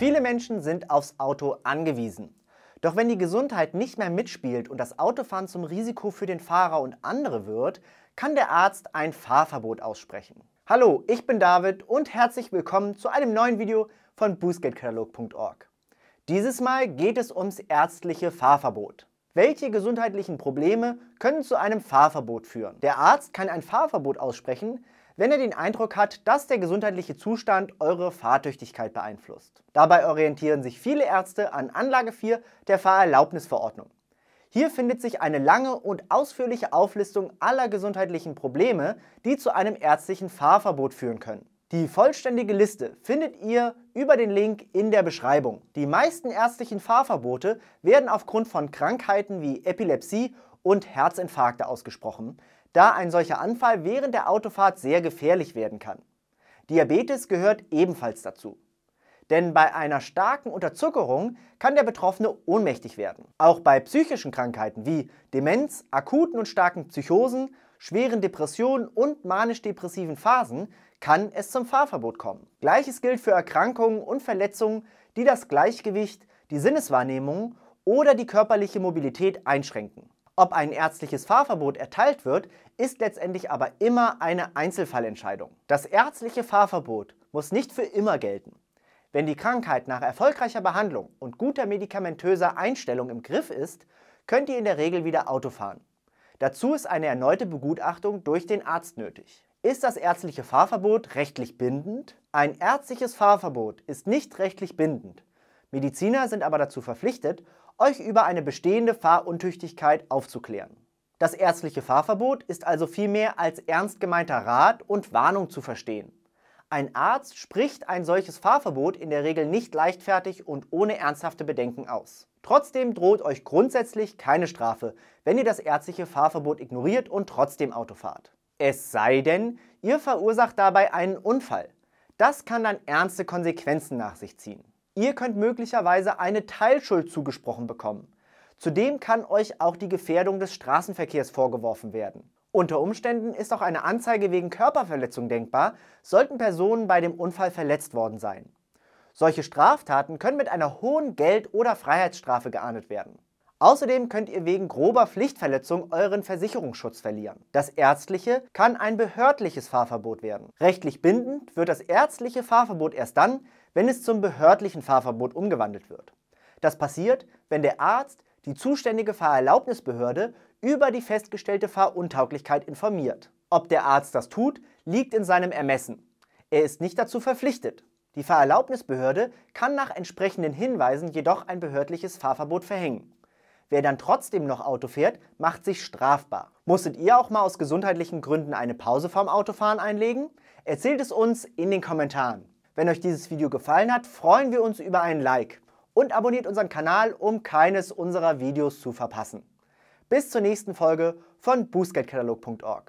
Viele Menschen sind aufs Auto angewiesen. Doch wenn die Gesundheit nicht mehr mitspielt und das Autofahren zum Risiko für den Fahrer und andere wird, kann der Arzt ein Fahrverbot aussprechen. Hallo, ich bin David und herzlich willkommen zu einem neuen Video von bußgeldkatalog.org. Dieses Mal geht es ums ärztliche Fahrverbot. Welche gesundheitlichen Probleme können zu einem Fahrverbot führen? Der Arzt kann ein Fahrverbot aussprechen, wenn ihr den Eindruck habt, dass der gesundheitliche Zustand eure Fahrtüchtigkeit beeinflusst. Dabei orientieren sich viele Ärzte an Anlage 4 der Fahrerlaubnisverordnung. Hier findet sich eine lange und ausführliche Auflistung aller gesundheitlichen Probleme, die zu einem ärztlichen Fahrverbot führen können. Die vollständige Liste findet ihr über den Link in der Beschreibung. Die meisten ärztlichen Fahrverbote werden aufgrund von Krankheiten wie Epilepsie und Herzinfarkte ausgesprochen, da ein solcher Anfall während der Autofahrt sehr gefährlich werden kann. Diabetes gehört ebenfalls dazu. Denn bei einer starken Unterzuckerung kann der Betroffene ohnmächtig werden. Auch bei psychischen Krankheiten wie Demenz, akuten und starken Psychosen, schweren Depressionen und manisch-depressiven Phasen kann es zum Fahrverbot kommen. Gleiches gilt für Erkrankungen und Verletzungen, die das Gleichgewicht, die Sinneswahrnehmung oder die körperliche Mobilität einschränken. Ob ein ärztliches Fahrverbot erteilt wird, ist letztendlich aber immer eine Einzelfallentscheidung. Das ärztliche Fahrverbot muss nicht für immer gelten. Wenn die Krankheit nach erfolgreicher Behandlung und guter medikamentöser Einstellung im Griff ist, könnt ihr in der Regel wieder Auto fahren. Dazu ist eine erneute Begutachtung durch den Arzt nötig. Ist das ärztliche Fahrverbot rechtlich bindend? Ein ärztliches Fahrverbot ist nicht rechtlich bindend. Mediziner sind aber dazu verpflichtet, euch über eine bestehende Fahruntüchtigkeit aufzuklären. Das ärztliche Fahrverbot ist also vielmehr als ernst gemeinter Rat und Warnung zu verstehen. Ein Arzt spricht ein solches Fahrverbot in der Regel nicht leichtfertig und ohne ernsthafte Bedenken aus. Trotzdem droht euch grundsätzlich keine Strafe, wenn ihr das ärztliche Fahrverbot ignoriert und trotzdem Auto fahrt. Es sei denn, ihr verursacht dabei einen Unfall. Das kann dann ernste Konsequenzen nach sich ziehen. Ihr könnt möglicherweise eine Teilschuld zugesprochen bekommen. Zudem kann euch auch die Gefährdung des Straßenverkehrs vorgeworfen werden. Unter Umständen ist auch eine Anzeige wegen Körperverletzung denkbar, sollten Personen bei dem Unfall verletzt worden sein. Solche Straftaten können mit einer hohen Geld- oder Freiheitsstrafe geahndet werden. Außerdem könnt ihr wegen grober Pflichtverletzung euren Versicherungsschutz verlieren. Das ärztliche kann ein behördliches Fahrverbot werden. Rechtlich bindend wird das ärztliche Fahrverbot erst dann, wenn es zum behördlichen Fahrverbot umgewandelt wird. Das passiert, wenn der Arzt die zuständige Fahrerlaubnisbehörde über die festgestellte Fahruntauglichkeit informiert. Ob der Arzt das tut, liegt in seinem Ermessen. Er ist nicht dazu verpflichtet. Die Fahrerlaubnisbehörde kann nach entsprechenden Hinweisen jedoch ein behördliches Fahrverbot verhängen. Wer dann trotzdem noch Auto fährt, macht sich strafbar. Musstet ihr auch mal aus gesundheitlichen Gründen eine Pause vom Autofahren einlegen? Erzählt es uns in den Kommentaren. Wenn euch dieses Video gefallen hat, freuen wir uns über ein Like und abonniert unseren Kanal, um keines unserer Videos zu verpassen. Bis zur nächsten Folge von boostgeldkatalog.org.